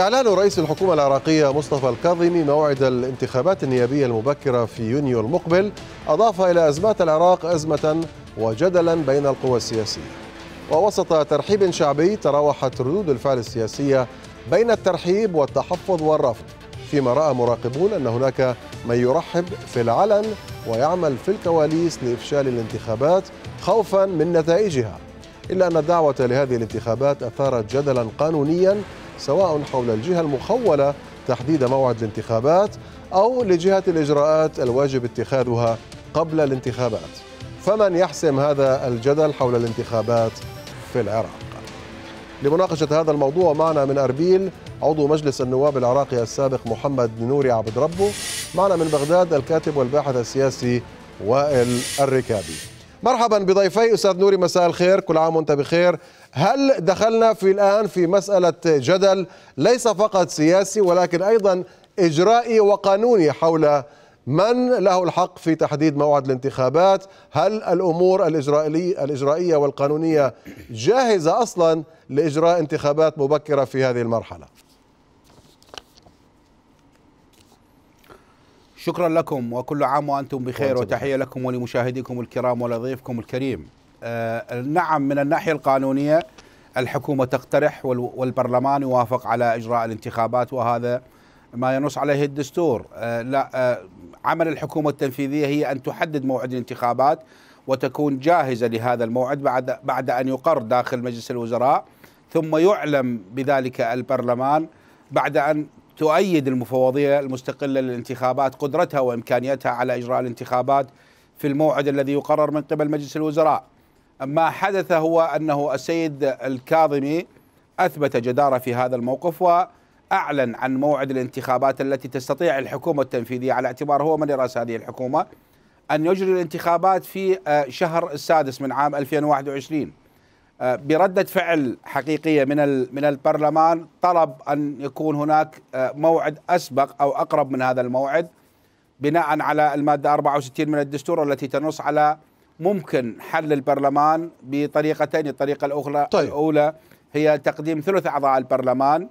إعلان رئيس الحكومة العراقية مصطفى الكاظمي موعد الانتخابات النيابية المبكرة في يونيو المقبل أضاف إلى أزمات العراق أزمة وجدلا بين القوى السياسية ووسط ترحيب شعبي تراوحت ردود الفعل السياسية بين الترحيب والتحفظ والرفض فيما رأى مراقبون أن هناك من يرحب في العلن ويعمل في الكواليس لإفشال الانتخابات خوفا من نتائجها إلا أن الدعوة لهذه الانتخابات أثارت جدلا قانونيا سواء حول الجهة المخولة تحديد موعد الانتخابات أو لجهة الإجراءات الواجب اتخاذها قبل الانتخابات فمن يحسم هذا الجدل حول الانتخابات في العراق لمناقشة هذا الموضوع معنا من أربيل عضو مجلس النواب العراقي السابق محمد نوري عبد ربه معنا من بغداد الكاتب والباحث السياسي وائل الركابي مرحبا بضيفي استاذ نوري مساء الخير كل عام وانت بخير هل دخلنا في الان في مساله جدل ليس فقط سياسي ولكن ايضا اجرائي وقانوني حول من له الحق في تحديد موعد الانتخابات هل الامور الاجرائيه الاجرائيه والقانونيه جاهزه اصلا لاجراء انتخابات مبكره في هذه المرحله شكرا لكم وكل عام وأنتم بخير وتحية لكم ولمشاهديكم الكرام ولضيفكم الكريم آه نعم من الناحية القانونية الحكومة تقترح والبرلمان يوافق على إجراء الانتخابات وهذا ما ينص عليه الدستور آه لا آه عمل الحكومة التنفيذية هي أن تحدد موعد الانتخابات وتكون جاهزة لهذا الموعد بعد, بعد أن يقر داخل مجلس الوزراء ثم يعلم بذلك البرلمان بعد أن تؤيد المفوضية المستقلة للانتخابات قدرتها وإمكانيتها على إجراء الانتخابات في الموعد الذي يقرر من قبل مجلس الوزراء ما حدث هو أنه السيد الكاظمي أثبت جدارة في هذا الموقف وأعلن عن موعد الانتخابات التي تستطيع الحكومة التنفيذية على اعتبار هو من رأس هذه الحكومة أن يجري الانتخابات في آه، شهر السادس من عام 2021 آه، برده فعل حقيقيه من من البرلمان طلب ان يكون هناك آه، موعد اسبق او اقرب من هذا الموعد بناء على الماده 64 من الدستور التي تنص على ممكن حل البرلمان بطريقتين الطريقه الاخرى طيب. الاولى هي تقديم ثلث اعضاء البرلمان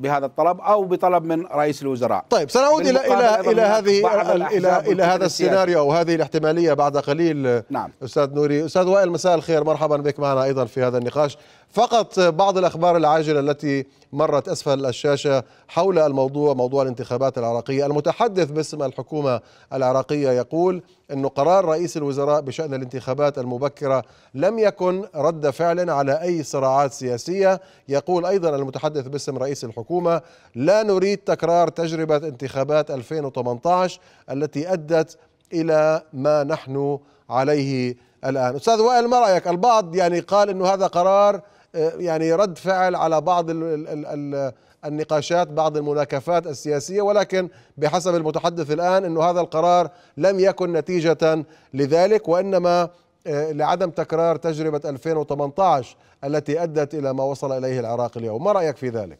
بهذا الطلب او بطلب من رئيس الوزراء طيب سنعود الى الى الى هذه الى الى هذا السيناريو او هذه الاحتماليه بعد قليل نعم استاذ نوري استاذ وائل مساء الخير مرحبا بك معنا ايضا في هذا النقاش فقط بعض الأخبار العاجلة التي مرت أسفل الشاشة حول الموضوع موضوع الانتخابات العراقية المتحدث باسم الحكومة العراقية يقول أن قرار رئيس الوزراء بشأن الانتخابات المبكرة لم يكن رد فعل على أي صراعات سياسية يقول أيضا المتحدث باسم رئيس الحكومة لا نريد تكرار تجربة انتخابات 2018 التي أدت إلى ما نحن عليه الآن أستاذ وائل ما رأيك البعض يعني قال أنه هذا قرار آه، يعني رد فعل على بعض ال ال ال النقاشات بعض المناكفات السياسيه ولكن بحسب المتحدث الان انه هذا القرار لم يكن نتيجه لذلك وانما آه، لعدم تكرار تجربه 2018 التي ادت الى ما وصل اليه العراق اليوم، ما رايك في ذلك؟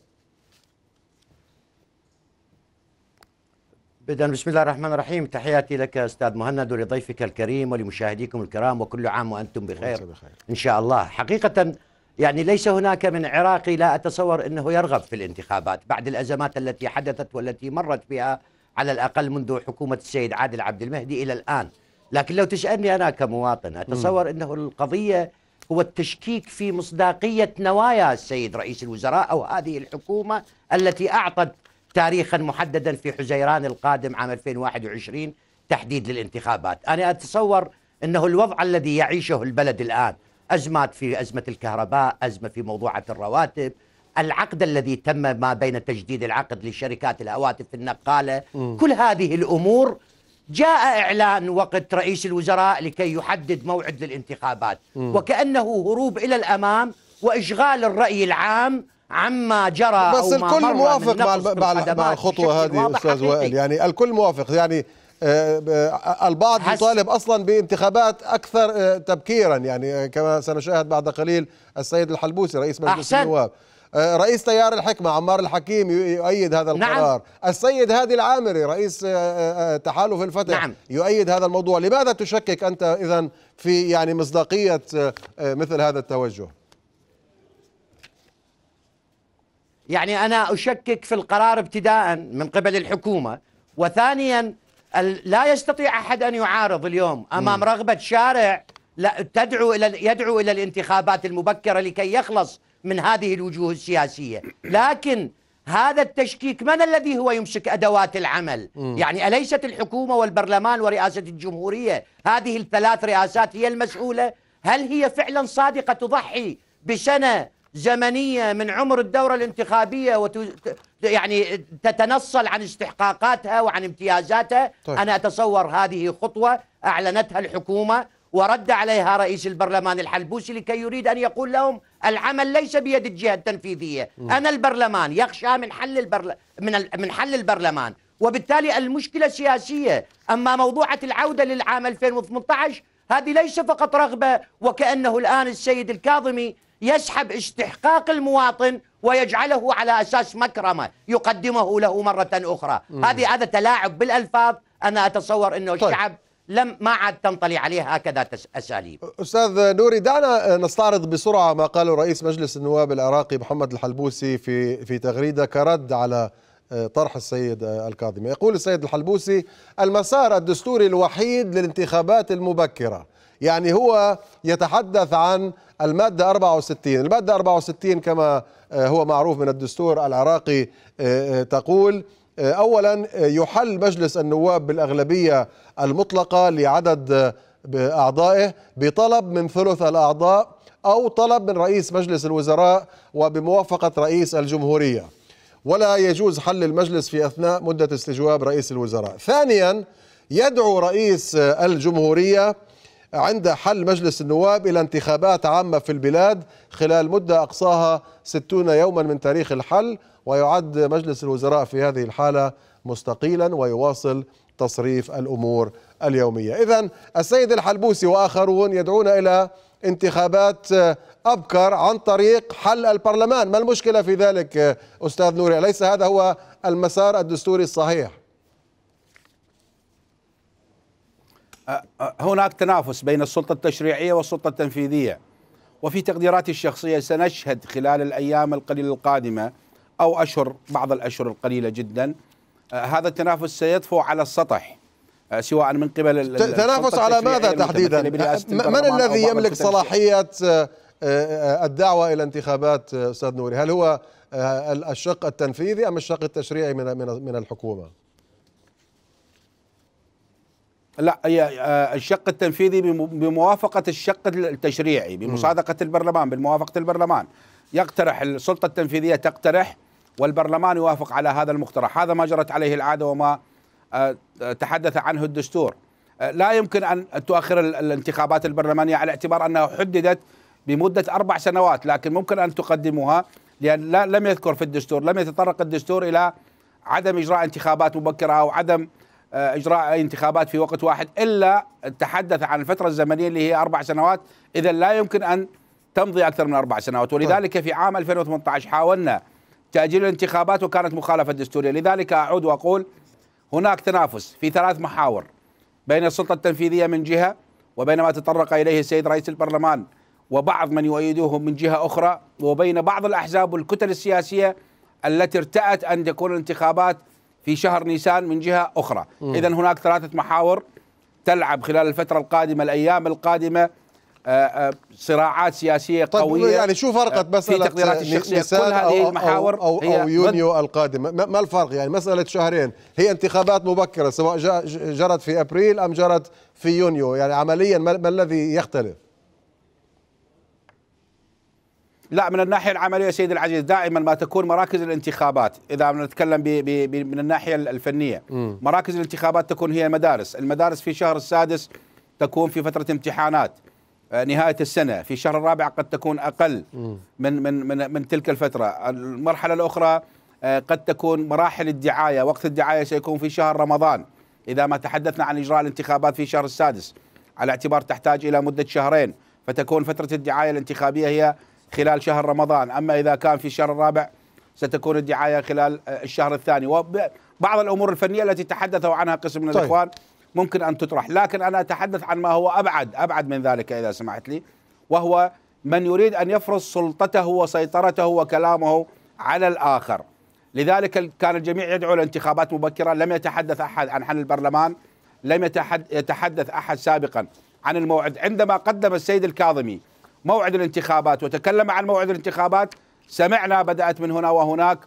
بدأ بسم الله الرحمن الرحيم تحياتي لك أستاذ مهند ولضيفك الكريم ولمشاهديكم الكرام وكل عام وأنتم بخير, بخير. إن شاء الله حقيقة يعني ليس هناك من عراقي لا أتصور أنه يرغب في الانتخابات بعد الأزمات التي حدثت والتي مرت بها على الأقل منذ حكومة السيد عادل عبد المهدي إلى الآن لكن لو تسألني أنا كمواطن أتصور أنه القضية هو التشكيك في مصداقية نوايا السيد رئيس الوزراء أو هذه الحكومة التي أعطت تاريخا محددا في حزيران القادم عام 2021 تحديد للانتخابات أنا أتصور أنه الوضع الذي يعيشه البلد الآن أزمات في أزمة الكهرباء أزمة في موضوعة الرواتب العقد الذي تم ما بين تجديد العقد لشركات الهواتف النقالة م. كل هذه الأمور جاء إعلان وقت رئيس الوزراء لكي يحدد موعد للانتخابات م. وكأنه هروب إلى الأمام وإشغال الرأي العام عما جرى بس أو ما الكل مر موافق مع, مع, مع الخطوة هذه أستاذ وائل يعني الكل موافق يعني آه، آه، البعض يطالب اصلا بانتخابات اكثر آه، تبكيرا يعني كما سنشاهد بعد قليل السيد الحلبوسي رئيس مجلس النواب رئيس تيار الحكمة عمار الحكيم يؤيد هذا نعم. القرار نعم. السيد هادي العامري رئيس تحالف الفتح نعم. يؤيد هذا الموضوع لماذا تشكك أنت إذا في يعني مصداقية مثل هذا التوجه يعني أنا أشكك في القرار ابتداء من قبل الحكومة وثانيا لا يستطيع احد ان يعارض اليوم امام م. رغبه شارع لا تدعو الى يدعو الى الانتخابات المبكره لكي يخلص من هذه الوجوه السياسيه، لكن هذا التشكيك من الذي هو يمسك ادوات العمل؟ م. يعني اليست الحكومه والبرلمان ورئاسه الجمهوريه هذه الثلاث رئاسات هي المسؤوله؟ هل هي فعلا صادقه تضحي بسنه زمنية من عمر الدورة الانتخابية وت يعني تتنصل عن استحقاقاتها وعن امتيازاتها طيب. أنا أتصور هذه خطوة أعلنتها الحكومة ورد عليها رئيس البرلمان الحلبوسي لكي يريد أن يقول لهم العمل ليس بيد الجهة التنفيذية م. أنا البرلمان يخشى من حل, البرل... من, ال... من حل البرلمان وبالتالي المشكلة سياسية أما موضوعة العودة للعام 2018 هذه ليس فقط رغبة وكأنه الآن السيد الكاظمي يسحب استحقاق المواطن ويجعله على أساس مكرمة يقدمه له مرة أخرى مم. هذه هذا تلاعب بالألفاظ أنا أتصور أنه طيب. الشعب لم ما عاد تنطلي عليه هكذا اساليب. استاذ نوري دعنا نستعرض بسرعه ما قاله رئيس مجلس النواب العراقي محمد الحلبوسي في في تغريده كرد على طرح السيد الكاظمي يقول السيد الحلبوسي المسار الدستوري الوحيد للانتخابات المبكرة يعني هو يتحدث عن المادة 64 المادة 64 كما آه، هو معروف من الدستور العراقي آه، آه، تقول أولا يحل مجلس النواب بالأغلبية المطلقة لعدد أعضائه بطلب من ثلث الأعضاء أو طلب من رئيس مجلس الوزراء وبموافقة رئيس الجمهورية ولا يجوز حل المجلس في أثناء مدة استجواب رئيس الوزراء ثانيا يدعو رئيس الجمهورية عند حل مجلس النواب إلى انتخابات عامة في البلاد خلال مدة أقصاها 60 يوما من تاريخ الحل ويعد مجلس الوزراء في هذه الحالة مستقيلا ويواصل تصريف الأمور اليومية إذا السيد الحلبوسي وآخرون يدعون إلى انتخابات آه، أبكر عن طريق حل البرلمان ما المشكلة في ذلك آه، أستاذ نوري أليس هذا هو المسار الدستوري الصحيح هناك تنافس بين السلطة التشريعية والسلطة التنفيذية وفي تقديراتي الشخصية سنشهد خلال الأيام القليلة القادمة أو أشهر بعض الأشهر القليلة جدا آه، هذا التنافس سيطفو على السطح سواء من قبل تنافس على ماذا تحديدا؟ من الذي يملك صلاحيه آه، آه، الدعوه الى انتخابات آه، استاذ نوري؟ هل هو الشق التنفيذي ام الشق التشريعي من من الحكومه؟ لا الشق التنفيذي بموافقه الشق التشريعي بمصادقه البرلمان بالموافقه البرلمان يقترح السلطه التنفيذيه تقترح والبرلمان يوافق على هذا المقترح هذا ما جرت عليه العاده وما آه، تحدث عنه الدستور آه، لا يمكن أن تؤخر الانتخابات البرلمانية على اعتبار أنها حددت بمدة أربع سنوات لكن ممكن أن تقدموها لأن لا لم يذكر في الدستور لم يتطرق الدستور إلى عدم إجراء انتخابات مبكرة أو عدم آه، إجراء انتخابات في وقت واحد إلا تحدث عن الفترة الزمنية اللي هي أربع سنوات إذا لا يمكن أن تمضي أكثر من أربع سنوات طيب. ولذلك في عام 2018 حاولنا تأجيل الانتخابات وكانت مخالفة دستورية لذلك أعود وأقول هناك تنافس في ثلاث محاور بين السلطة التنفيذية من جهة وبين ما تطرق إليه السيد رئيس البرلمان وبعض من يؤيدوه من جهة أخرى وبين بعض الأحزاب والكتل السياسية التي ارتأت أن تكون الانتخابات في شهر نيسان من جهة أخرى إذا هناك ثلاثة محاور تلعب خلال الفترة القادمة الأيام القادمة آه، آه، صراعات سياسيه طيب، قويه يعني شو فرقت آه، مساله في تقديرات الشخصيه كل هذه المحاور أو, أو, أو, أو يونيو القادمه ما الفرق يعني مساله شهرين هي انتخابات مبكره سواء جرت في ابريل ام جرت في يونيو يعني عمليا ما الذي يختلف لا من الناحيه العمليه سيدي العزيز دائما ما تكون مراكز الانتخابات اذا نتكلم بي بي بي من الناحيه الفنيه م. مراكز الانتخابات تكون هي المدارس المدارس في شهر السادس تكون في فتره امتحانات آه، نهايه السنه في الشهر الرابع قد تكون اقل من من من, من تلك الفتره المرحله الاخرى آه، قد تكون مراحل الدعايه وقت الدعايه سيكون في شهر رمضان اذا ما تحدثنا عن اجراء الانتخابات في شهر السادس على اعتبار تحتاج الى مده شهرين فتكون فتره الدعايه الانتخابيه هي خلال شهر رمضان اما اذا كان في الشهر الرابع ستكون الدعايه خلال آه، الشهر الثاني وبعض الامور الفنيه التي تحدثوا عنها قسم من طيب. الاخوان ممكن أن تطرح لكن أنا أتحدث عن ما هو أبعد أبعد من ذلك إذا سمحت لي وهو من يريد أن يفرض سلطته وسيطرته وكلامه على الآخر لذلك كان الجميع يدعو لانتخابات مبكرة لم يتحدث أحد عن حل البرلمان لم يتحدث أحد سابقا عن الموعد عندما قدم السيد الكاظمي موعد الانتخابات وتكلم عن موعد الانتخابات سمعنا بدأت من هنا وهناك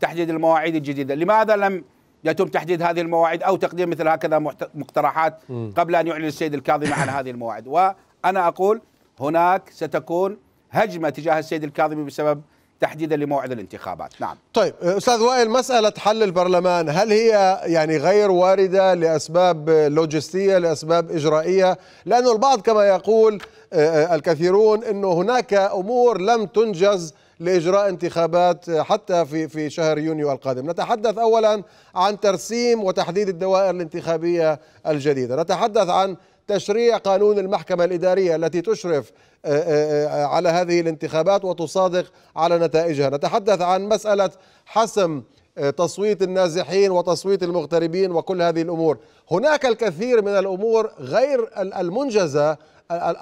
تحديد المواعيد الجديدة لماذا لم يتم تحديد هذه المواعيد او تقديم مثل هكذا مقترحات قبل ان يعلن السيد الكاظمي عن هذه المواعيد وانا اقول هناك ستكون هجمه تجاه السيد الكاظمي بسبب تحديدا لموعد الانتخابات نعم طيب استاذ وائل مساله حل البرلمان هل هي يعني غير وارده لاسباب لوجستيه لاسباب اجرائيه لانه البعض كما يقول آه، آه، الكثيرون انه هناك امور لم تنجز لاجراء انتخابات آه، حتى في في شهر يونيو القادم. نتحدث اولا عن ترسيم وتحديد الدوائر الانتخابيه الجديده، نتحدث عن تشريع قانون المحكمه الاداريه التي تشرف آه، آه، على هذه الانتخابات وتصادق على نتائجها، نتحدث عن مساله حسم تصويت النازحين وتصويت المغتربين وكل هذه الامور، هناك الكثير من الامور غير المنجزه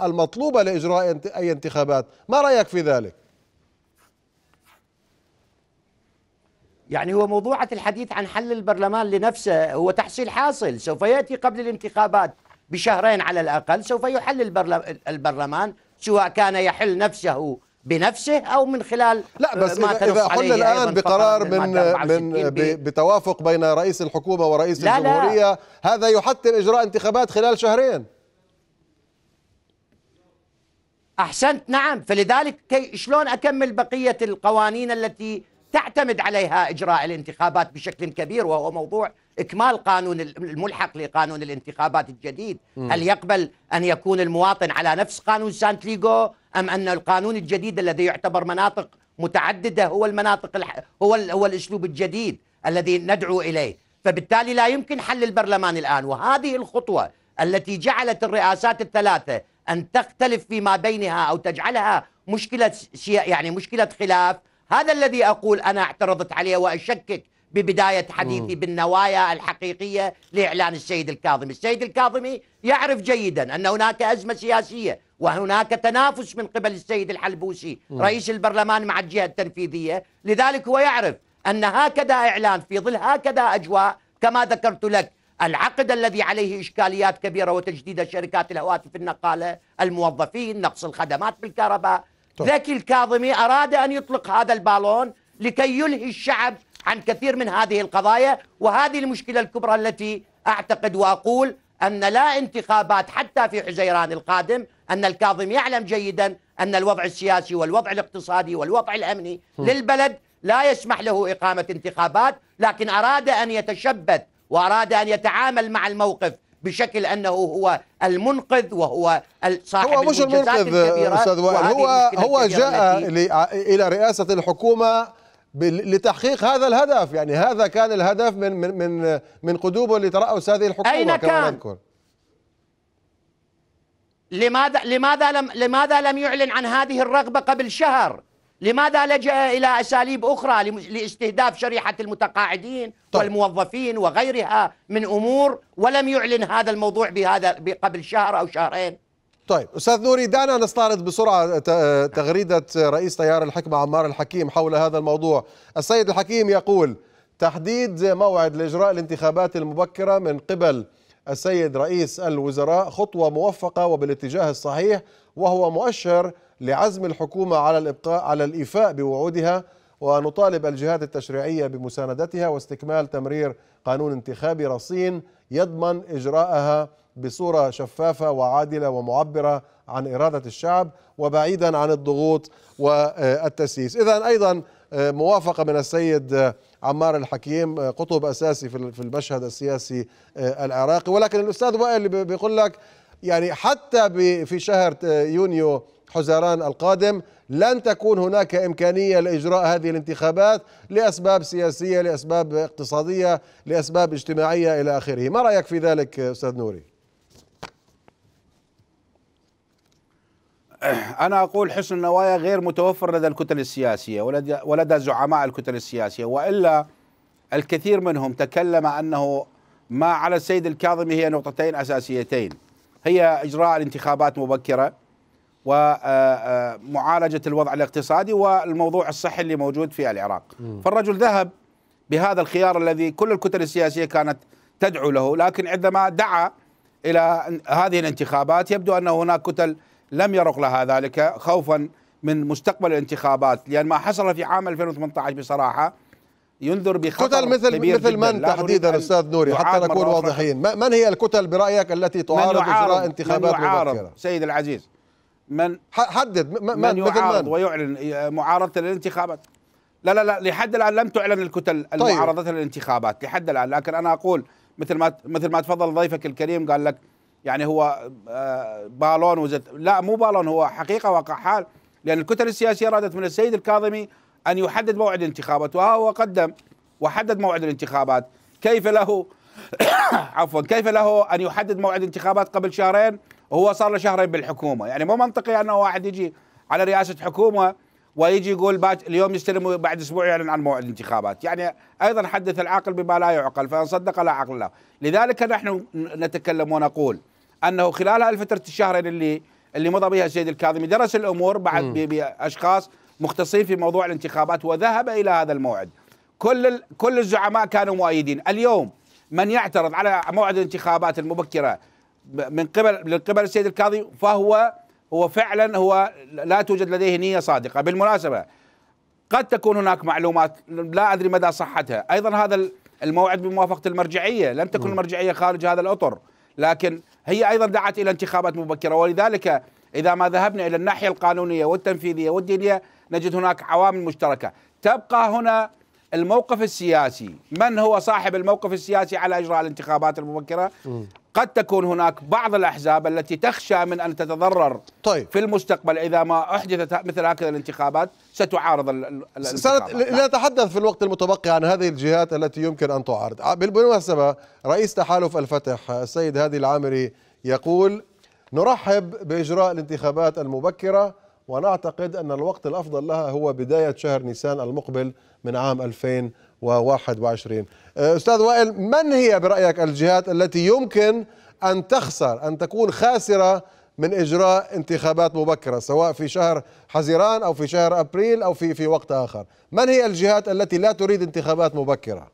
المطلوبه لاجراء اي انتخابات، ما رايك في ذلك؟ يعني هو موضوعة الحديث عن حل البرلمان لنفسه هو تحصيل حاصل سوف يأتي قبل الانتخابات بشهرين على الأقل سوف يحل البرلمان سواء كان يحل نفسه بنفسه او من خلال لا بس آه، ما اذا, حل يعني الان بقرار من من بتوافق بين رئيس الحكومه ورئيس لا الجمهوريه لا هذا يحتم اجراء انتخابات خلال شهرين احسنت نعم فلذلك كي شلون اكمل بقيه القوانين التي تعتمد عليها إجراء الانتخابات بشكل كبير وهو موضوع إكمال قانون الملحق لقانون الانتخابات الجديد م. هل يقبل أن يكون المواطن على نفس قانون سانتليغو أم أن القانون الجديد الذي يعتبر مناطق متعددة هو المناطق الح... هو, ال... هو الأسلوب الجديد الذي ندعو إليه فبالتالي لا يمكن حل البرلمان الآن وهذه الخطوة التي جعلت الرئاسات الثلاثة أن تختلف فيما بينها أو تجعلها مشكلة يعني مشكلة خلاف هذا الذي أقول أنا اعترضت عليه وأشكك ببداية حديثي بالنوايا الحقيقية لإعلان السيد الكاظمي السيد الكاظمي يعرف جيدا أن هناك أزمة سياسية وهناك تنافس من قبل السيد الحلبوسي رئيس البرلمان مع الجهة التنفيذية لذلك هو يعرف أن هكذا إعلان في ظل هكذا أجواء كما ذكرت لك العقد الذي عليه إشكاليات كبيرة وتجديد شركات الهواتف النقالة الموظفين نقص الخدمات بالكهرباء ذكي الكاظمي أراد أن يطلق هذا البالون لكي يلهي الشعب عن كثير من هذه القضايا وهذه المشكلة الكبرى التي أعتقد وأقول أن لا انتخابات حتى في حزيران القادم أن الكاظم يعلم جيدا أن الوضع السياسي والوضع الاقتصادي والوضع الأمني م. للبلد لا يسمح له إقامة انتخابات لكن أراد أن يتشبث وأراد أن يتعامل مع الموقف بشكل انه هو المنقذ وهو صاحب هو مش المنقذ استاذ وائل هو هو جاء الى رئاسه الحكومه لتحقيق هذا الهدف يعني هذا كان الهدف من من من من قدومه لترأس هذه الحكومه أين كان؟ كما لماذا لماذا لم لماذا لم يعلن عن هذه الرغبه قبل شهر؟ لماذا لجأ إلى أساليب أخرى لاستهداف شريحة المتقاعدين طيب. والموظفين وغيرها من أمور ولم يعلن هذا الموضوع بهذا قبل شهر أو شهرين طيب أستاذ نوري دعنا نستعرض بسرعة تغريدة رئيس تيار الحكمة عمار الحكيم حول هذا الموضوع السيد الحكيم يقول تحديد موعد لإجراء الانتخابات المبكرة من قبل السيد رئيس الوزراء خطوة موفقة وبالاتجاه الصحيح وهو مؤشر لعزم الحكومة على الإبقاء على الإيفاء بوعودها ونطالب الجهات التشريعية بمساندتها واستكمال تمرير قانون انتخابي رصين يضمن إجراءها بصورة شفافة وعادلة ومعبرة عن إرادة الشعب وبعيدا عن الضغوط والتسييس إذا أيضا آه، موافقة من السيد آه، عمار الحكيم آه، قطب أساسي في المشهد السياسي العراقي ولكن الأستاذ وائل بيقول لك يعني حتى في شهر يونيو حزيران القادم لن تكون هناك إمكانية لإجراء هذه الانتخابات لأسباب سياسية لأسباب اقتصادية لأسباب اجتماعية إلى آخره ما رأيك في ذلك أستاذ نوري أه، أنا أقول حسن النوايا غير متوفر لدى الكتل السياسية ولدى, زعماء الكتل السياسية وإلا الكثير منهم تكلم أنه ما على السيد الكاظمي هي نقطتين أساسيتين هي إجراء الانتخابات مبكرة ومعالجة الوضع الاقتصادي والموضوع الصحي اللي موجود في العراق فالرجل ذهب بهذا الخيار الذي كل الكتل السياسية كانت تدعو له لكن عندما دعا إلى هذه الانتخابات يبدو أن هناك كتل لم يرق لها ذلك خوفا من مستقبل الانتخابات لأن ما حصل في عام 2018 بصراحة ينذر بخطر كتل مثل كبير مثل جداً. من تحديدا استاذ نوري حتى نكون واضحين من هي الكتل برايك التي تعارض اجراء انتخابات مبكره سيد العزيز من حدد من, من يعارض من؟ ويعلن معارضة للانتخابات لا لا لا لحد الآن لم تعلن الكتل طيب. المعارضة للانتخابات لحد الآن لكن أنا أقول مثل ما مثل ما تفضل ضيفك الكريم قال لك يعني هو آه، بالون وزت لا مو بالون هو حقيقة واقع حال لأن الكتل السياسية أرادت من السيد الكاظمي أن يحدد موعد الانتخابات وها هو قدم وحدد موعد الانتخابات كيف له عفوا كيف له أن يحدد موعد الانتخابات قبل شهرين وهو صار له شهرين بالحكومه يعني مو منطقي انه واحد يجي على رئاسه حكومه ويجي يقول بعد اليوم يستلم بعد اسبوع يعلن عن موعد الانتخابات يعني ايضا حدث العاقل بما لا يعقل فان صدق لا عقل له لذلك نحن نتكلم ونقول انه خلال هالفتره الشهرين اللي اللي مضى بها السيد الكاظمي درس الامور بعد باشخاص مختصين في موضوع الانتخابات وذهب الى هذا الموعد كل كل الزعماء كانوا مؤيدين اليوم من يعترض على موعد الانتخابات المبكره من قبل من قبل السيد القاضي فهو هو فعلا هو لا توجد لديه نيه صادقه بالمناسبه قد تكون هناك معلومات لا ادري مدى صحتها ايضا هذا الموعد بموافقه المرجعيه لم تكن المرجعيه خارج هذا الاطر لكن هي ايضا دعت الى انتخابات مبكره ولذلك اذا ما ذهبنا الى الناحيه القانونيه والتنفيذيه والدينيه نجد هناك عوامل مشتركه تبقى هنا الموقف السياسي من هو صاحب الموقف السياسي على اجراء الانتخابات المبكره قد تكون هناك بعض الأحزاب التي تخشى من أن تتضرر طيب. في المستقبل إذا ما أحدثت مثل هكذا الانتخابات ستعارض الانتخابات لنتحدث في الوقت المتبقي عن هذه الجهات التي يمكن أن تعارض بالمناسبة رئيس تحالف الفتح السيد هادي العامري يقول نرحب بإجراء الانتخابات المبكرة ونعتقد أن الوقت الأفضل لها هو بداية شهر نيسان المقبل من عام 2021 أه، أستاذ وائل من هي برأيك الجهات التي يمكن أن تخسر أن تكون خاسرة من إجراء انتخابات مبكرة سواء في شهر حزيران أو في شهر أبريل أو في, في وقت آخر من هي الجهات التي لا تريد انتخابات مبكرة؟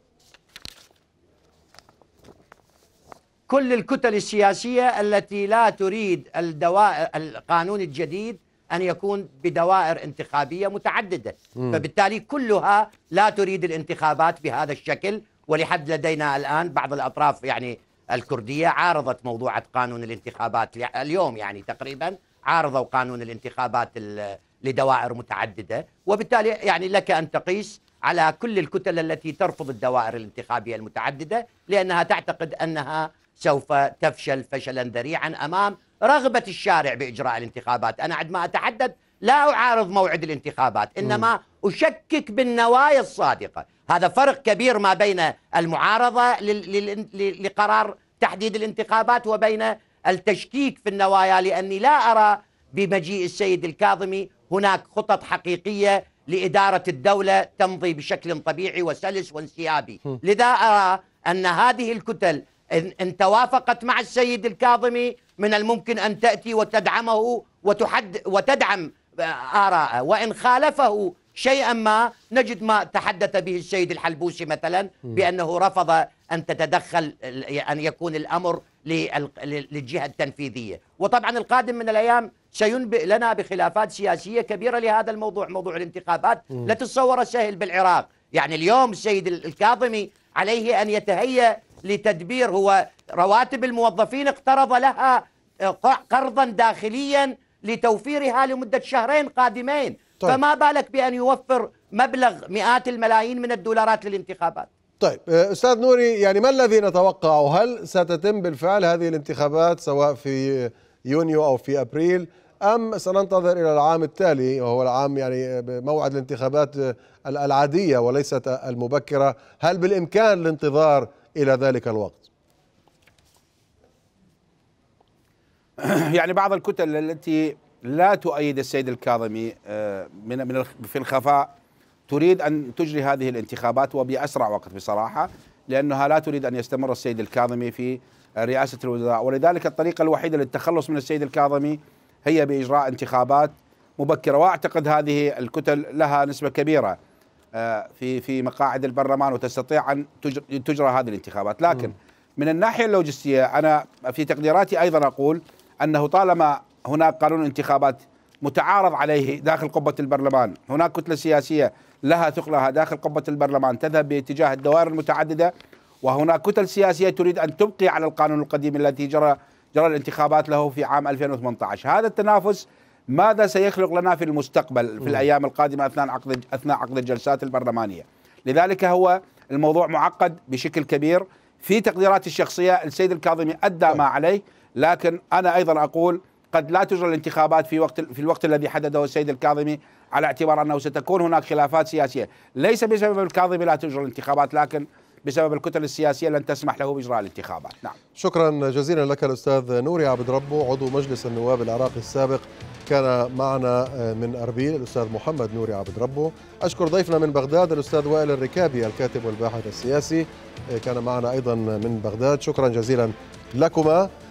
كل الكتل السياسية التي لا تريد الدواء القانون الجديد أن يكون بدوائر انتخابية متعددة م. فبالتالي كلها لا تريد الانتخابات بهذا الشكل ولحد لدينا الآن بعض الأطراف يعني الكردية عارضت موضوع قانون الانتخابات اليوم يعني تقريبا عارضوا قانون الانتخابات لدوائر متعددة وبالتالي يعني لك أن تقيس على كل الكتل التي ترفض الدوائر الانتخابية المتعددة لأنها تعتقد أنها سوف تفشل فشلا ذريعا أمام رغبة الشارع بإجراء الانتخابات أنا عندما أتحدث لا أعارض موعد الانتخابات إنما أشكك بالنوايا الصادقة هذا فرق كبير ما بين المعارضة لقرار تحديد الانتخابات وبين التشكيك في النوايا لأني لا أرى بمجيء السيد الكاظمي هناك خطط حقيقية لإدارة الدولة تمضي بشكل طبيعي وسلس وانسيابي لذا أرى أن هذه الكتل إن توافقت مع السيد الكاظمي من الممكن أن تأتي وتدعمه وتحد وتدعم آه، آراءه وإن خالفه شيئا ما نجد ما تحدث به السيد الحلبوسي مثلا بأنه رفض أن تتدخل أن يكون الأمر للجهة التنفيذية وطبعا القادم من الأيام سينبئ لنا بخلافات سياسية كبيرة لهذا الموضوع موضوع الانتخابات لا تتصور سهل بالعراق يعني اليوم السيد الكاظمي عليه أن يتهيأ لتدبير هو رواتب الموظفين اقترض لها آه، قرضا داخليا لتوفيرها لمدة شهرين قادمين طيب. فما بالك بأن يوفر مبلغ مئات الملايين من الدولارات للانتخابات طيب آه، أستاذ نوري يعني ما الذي نتوقعه هل ستتم بالفعل هذه الانتخابات سواء في يونيو أو في أبريل أم سننتظر إلى العام التالي وهو العام يعني موعد الانتخابات آه، العادية وليست المبكرة هل بالإمكان الانتظار الى ذلك الوقت يعني بعض الكتل التي لا تؤيد السيد الكاظمي آه، من من في الخفاء تريد ان تجري هذه الانتخابات وباسرع وقت بصراحه لانها لا تريد ان يستمر السيد الكاظمي في رئاسه الوزراء ولذلك الطريقه الوحيده للتخلص من السيد الكاظمي هي باجراء انتخابات مبكره واعتقد هذه الكتل لها نسبه كبيره آه، في في مقاعد البرلمان وتستطيع ان تجرى هذه الانتخابات، لكن من الناحيه اللوجستيه انا في تقديراتي ايضا اقول انه طالما هناك قانون انتخابات متعارض عليه داخل قبه البرلمان، هناك كتله سياسيه لها ثقلها داخل قبه البرلمان تذهب باتجاه الدوائر المتعدده وهناك كتل سياسيه تريد ان تبقي على القانون القديم الذي جرى جرى الانتخابات له في عام 2018 هذا التنافس ماذا سيخلق لنا في المستقبل في الأيام القادمة أثناء عقد أثناء عقد الجلسات البرلمانية لذلك هو الموضوع معقد بشكل كبير في تقديراتي الشخصية السيد الكاظمي أدى طيب. ما عليه لكن أنا أيضا أقول قد لا تجرى الانتخابات في وقت في الوقت الذي حدده السيد الكاظمي على اعتبار انه ستكون هناك خلافات سياسيه، ليس بسبب الكاظمي لا تجرى الانتخابات لكن بسبب الكتل السياسية لن تسمح له بإجراء الانتخابات نعم شكرا جزيلا لك الأستاذ نوري عبد ربه عضو مجلس النواب العراقي السابق كان معنا آه، من أربيل الأستاذ محمد نوري عبد ربه أشكر ضيفنا من بغداد الأستاذ وائل الركابي الكاتب والباحث السياسي آه، كان معنا أيضا من بغداد شكرا جزيلا لكما